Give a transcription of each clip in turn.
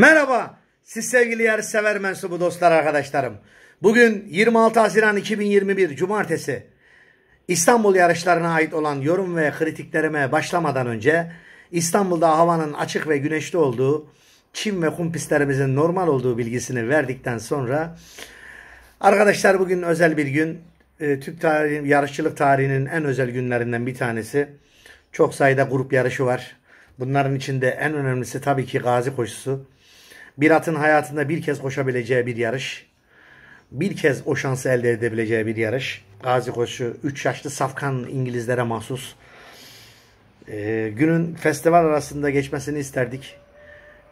Merhaba siz sevgili yarışsever mensubu dostlar arkadaşlarım. Bugün 26 Haziran 2021 Cumartesi İstanbul yarışlarına ait olan yorum ve kritiklerime başlamadan önce İstanbul'da havanın açık ve güneşli olduğu, çim ve kum pistlerimizin normal olduğu bilgisini verdikten sonra arkadaşlar bugün özel bir gün. Ee, Türk tarihi, yarışçılık tarihinin en özel günlerinden bir tanesi. Çok sayıda grup yarışı var. Bunların içinde en önemlisi tabii ki gazi koşusu. Bir atın hayatında bir kez koşabileceği bir yarış. Bir kez o şansı elde edebileceği bir yarış. Gazi koşu 3 yaşlı safkan İngilizlere mahsus. Ee, günün festival arasında geçmesini isterdik.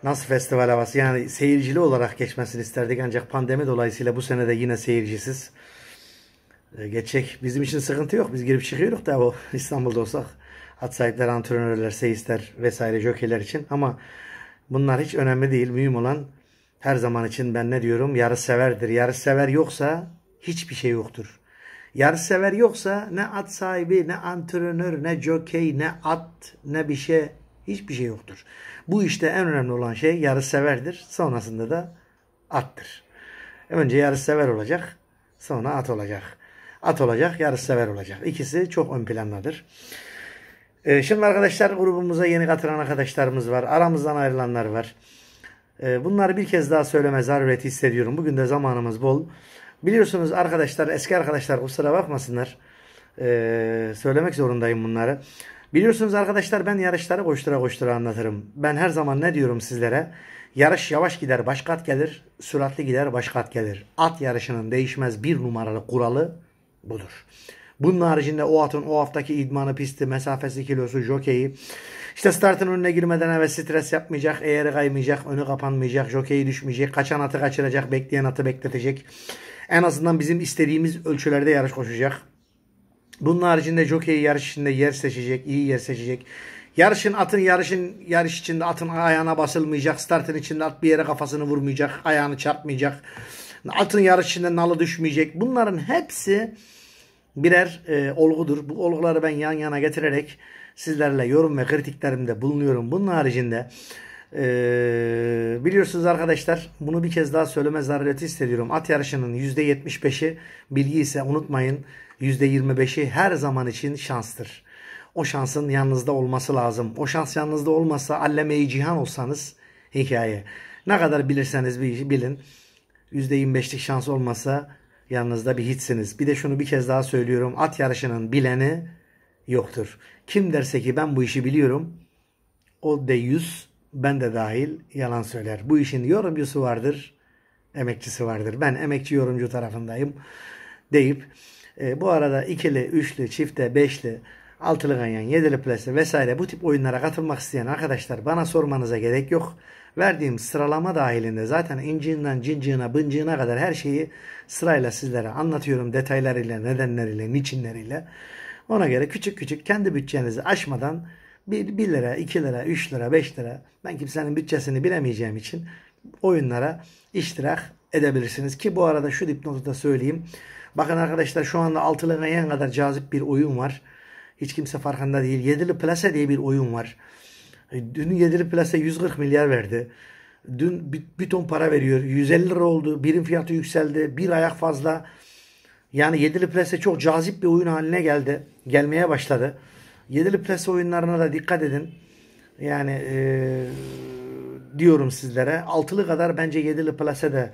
Nasıl festival havası? Yani seyircili olarak geçmesini isterdik ancak pandemi dolayısıyla bu sene de yine seyircisiz. Ee, geçecek. Bizim için sıkıntı yok. Biz girip çıkıyoruz da o İstanbul'da olsak. At sahipleri, antrenörler, seyisler vesaire jokeyler için ama Bunlar hiç önemli değil. Mühim olan her zaman için ben ne diyorum? severdir. Yarışseverdir. sever yoksa hiçbir şey yoktur. sever yoksa ne at sahibi, ne antrenör, ne jockey, ne at, ne bir şey. Hiçbir şey yoktur. Bu işte en önemli olan şey severdir. Sonrasında da attır. Önce sever olacak. Sonra at olacak. At olacak, sever olacak. İkisi çok ön plandadır. Ee, şimdi arkadaşlar grubumuza yeni katılan arkadaşlarımız var. Aramızdan ayrılanlar var. Ee, bunları bir kez daha söyleme zarureti hissediyorum. Bugün de zamanımız bol. Biliyorsunuz arkadaşlar, eski arkadaşlar kusura bakmasınlar. Ee, söylemek zorundayım bunları. Biliyorsunuz arkadaşlar ben yarışları koştura koştura anlatırım. Ben her zaman ne diyorum sizlere? Yarış yavaş gider başkat gelir, süratli gider başkat gelir. At yarışının değişmez bir numaralı kuralı budur. Bunun haricinde o atın o haftaki idmanı, pisti, mesafesi, kilosu, jokeyi. İşte startın önüne girmeden evet stres yapmayacak, eğeri kaymayacak, önü kapanmayacak, jokeyi düşmeyecek, kaçan atı kaçıracak, bekleyen atı bekletecek. En azından bizim istediğimiz ölçülerde yarış koşacak. Bunun haricinde jokeyi yarış içinde yer seçecek, iyi yer seçecek. Yarışın atın yarışın yarış içinde atın ayağına basılmayacak. Startın içinde at bir yere kafasını vurmayacak. Ayağını çarpmayacak. Atın yarış içinde nalı düşmeyecek. Bunların hepsi birer e, olgudur. Bu olguları ben yan yana getirerek sizlerle yorum ve kritiklerimde bulunuyorum. Bunun haricinde e, biliyorsunuz arkadaşlar bunu bir kez daha söyleme zarureti hissediyorum. At yarışının %75'i bilgi ise unutmayın %25'i her zaman için şanstır. O şansın yanınızda olması lazım. O şans yanınızda olmasa allemeyi cihan olsanız hikaye. Ne kadar bilirseniz bilin %25'lik şans olmasa yanınızda bir hiçsiniz. Bir de şunu bir kez daha söylüyorum. At yarışının bileni yoktur. Kim derse ki ben bu işi biliyorum o de yüz ben de dahil yalan söyler. Bu işin yorumcusu vardır, emekçisi vardır. Ben emekçi yorumcu tarafındayım deyip e, bu arada ikili, üçlü, çifte, beşli altılı ganyan, yedili plase vesaire bu tip oyunlara katılmak isteyen arkadaşlar bana sormanıza gerek yok. Verdiğim sıralama dahilinde zaten inciğinden cinciğine bıncığına kadar her şeyi sırayla sizlere anlatıyorum detaylarıyla, nedenleriyle, niçinleriyle. Ona göre küçük küçük kendi bütçenizi aşmadan 1, 1 lira, 2 lira, 3 lira, 5 lira ben kimsenin bütçesini bilemeyeceğim için oyunlara iştirak edebilirsiniz. Ki bu arada şu dipnotu da söyleyeyim. Bakın arkadaşlar şu anda altılı ganyan kadar cazip bir oyun var. Hiç kimse farkında değil. Yedili Plase diye bir oyun var. Dün Yedili Plase 140 milyar verdi. Dün bir, bir ton para veriyor. 150 lira oldu. Birim fiyatı yükseldi. Bir ayak fazla. Yani Yedili Plase çok cazip bir oyun haline geldi. Gelmeye başladı. Yedili Plase oyunlarına da dikkat edin. Yani e, diyorum sizlere. Altılı kadar bence Yedili Plase de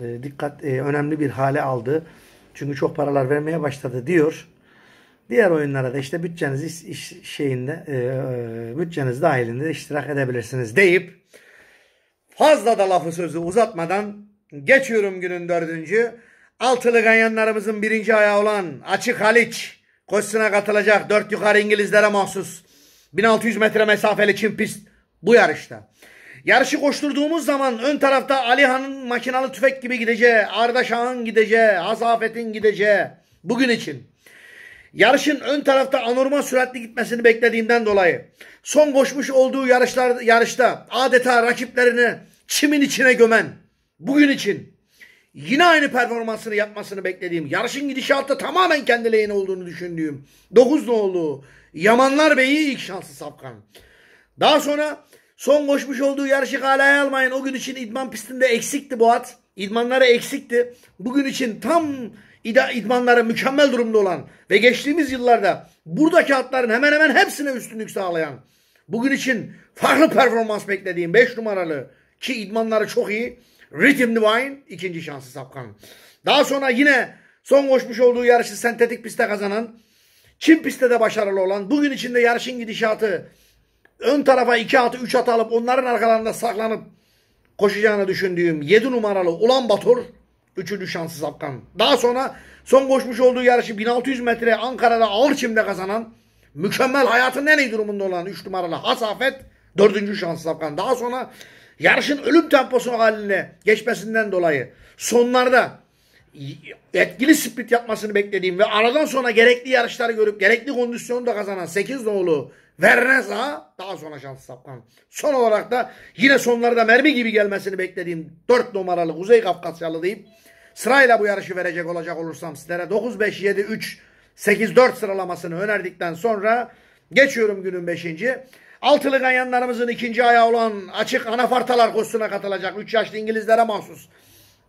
e, dikkat e, önemli bir hale aldı. Çünkü çok paralar vermeye başladı diyor. Diğer oyunlara da işte bütçeniz iş, iş şeyinde e, e, bütçeniz dahilinde iştirak edebilirsiniz deyip fazla da lafı sözü uzatmadan geçiyorum günün dördüncü. Altılı ganyanlarımızın birinci ayağı olan Açık Haliç koşusuna katılacak dört yukarı İngilizlere mahsus 1600 metre mesafeli çim pist bu yarışta. Yarışı koşturduğumuz zaman ön tarafta Alihan'ın makinalı tüfek gibi gideceği, Arda Şah'ın gideceği, Hazafet'in gideceği bugün için Yarışın ön tarafta anormal süratli gitmesini beklediğinden dolayı son koşmuş olduğu yarışlar, yarışta adeta rakiplerini çimin içine gömen bugün için yine aynı performansını yapmasını beklediğim yarışın gidişatı tamamen kendiliğine olduğunu düşündüğüm 9 nolu Yamanlar Bey'i ilk şansı sapkan. Daha sonra son koşmuş olduğu yarışı kaleye almayın. O gün için idman pistinde eksikti bu at. İdmanları eksikti. Bugün için tam idmanlara mükemmel durumda olan ve geçtiğimiz yıllarda buradaki atların hemen hemen hepsine üstünlük sağlayan bugün için farklı performans beklediğim 5 numaralı ki idmanları çok iyi Rhythm Divine ikinci şansı sapkan. Daha sonra yine son koşmuş olduğu yarışı sentetik piste kazanan Çin pistte de başarılı olan bugün içinde yarışın gidişatı ön tarafa 2 atı 3 atı alıp onların arkalarında saklanıp koşacağını düşündüğüm 7 numaralı Ulan Batur Üçüncü şanssız Afgan. Daha sonra son koşmuş olduğu yarışı 1600 metre Ankara'da ağır çimde kazanan mükemmel hayatın en iyi durumunda olan 3 numaralı Hasafet dördüncü şanssız Afgan. Daha sonra yarışın ölüm temposu haline geçmesinden dolayı sonlarda etkili split yapmasını beklediğim ve aradan sonra gerekli yarışları görüp gerekli kondisyonu da kazanan 8 nolu Verneza daha sonra şanslı sapkan. Son olarak da yine sonlarda mermi gibi gelmesini beklediğim 4 numaralı Kuzey Kafkasyalı deyip Sırayla bu yarışı verecek olacak olursam sizlere 9, 5, 7, 3, 8, 4 sıralamasını önerdikten sonra geçiyorum günün 5. Altılı ganyanlarımızın ikinci ayağı olan açık anafartalar kursuna katılacak. 3 yaşlı İngilizlere mahsus.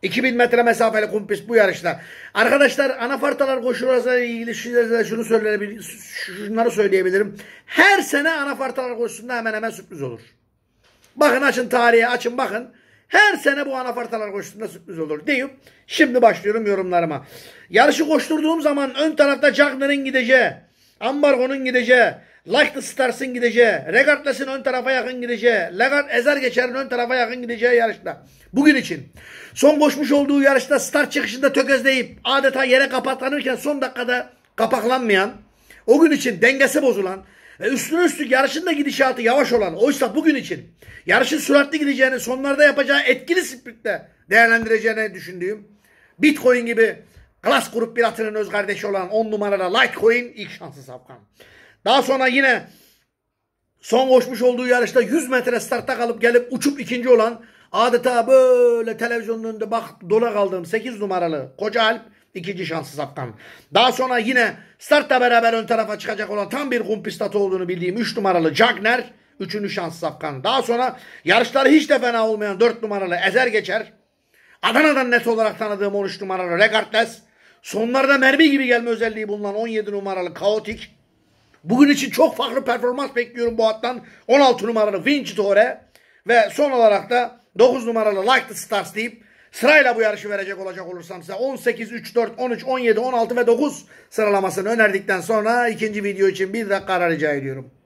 2000 metre mesafeli kumpis bu yarışta. Arkadaşlar anafartalar koşusuyla ilgili size şunu söyleyebilirim. Şunları söyleyebilirim. Her sene anafartalar koşusunda hemen hemen sürpriz olur. Bakın açın tarihe açın bakın. Her sene bu anafartalar koştuğunda sürpriz olur deyip şimdi başlıyorum yorumlarıma. Yarışı koşturduğum zaman ön tarafta Jagner'ın gideceği, Ambargo'nun gideceği, Like the Stars'ın gideceği, Regartles'in ön tarafa yakın gideceği, Legard Ezer Geçer'in ön tarafa yakın gideceği yarışta. Bugün için. Son koşmuş olduğu yarışta start çıkışında tökezleyip adeta yere kapaklanırken son dakikada kapaklanmayan, o gün için dengesi bozulan, ve üstüne üstlük yarışın da gidişatı yavaş olan oysa bugün için yarışın süratli gideceğini sonlarda yapacağı etkili sprintte değerlendireceğini düşündüğüm Bitcoin gibi Glass grup bir atının öz kardeşi olan 10 numaralı Litecoin ilk şansı safkan. Daha sonra yine son koşmuş olduğu yarışta 100 metre startta kalıp gelip uçup ikinci olan adeta böyle televizyonun önünde bak dola kaldığım 8 numaralı Koca Alp İkinci şanssız Sapkan. Daha sonra yine startla beraber ön tarafa çıkacak olan tam bir kumpistatı olduğunu bildiğim 3 numaralı Jagner. Üçüncü şanssız Sapkan. Daha sonra yarışları hiç de fena olmayan 4 numaralı Ezer Geçer. Adana'dan net olarak tanıdığım 13 numaralı Regardless. Sonlarda mermi gibi gelme özelliği bulunan 17 numaralı Kaotik. Bugün için çok farklı performans bekliyorum bu hattan. 16 numaralı Vinci Tore ve son olarak da 9 numaralı Like the Stars deyip Sırayla bu yarışı verecek olacak olursam size 18, 3, 4, 13, 17, 16 ve 9 sıralamasını önerdikten sonra ikinci video için bir dakika rica ediyorum.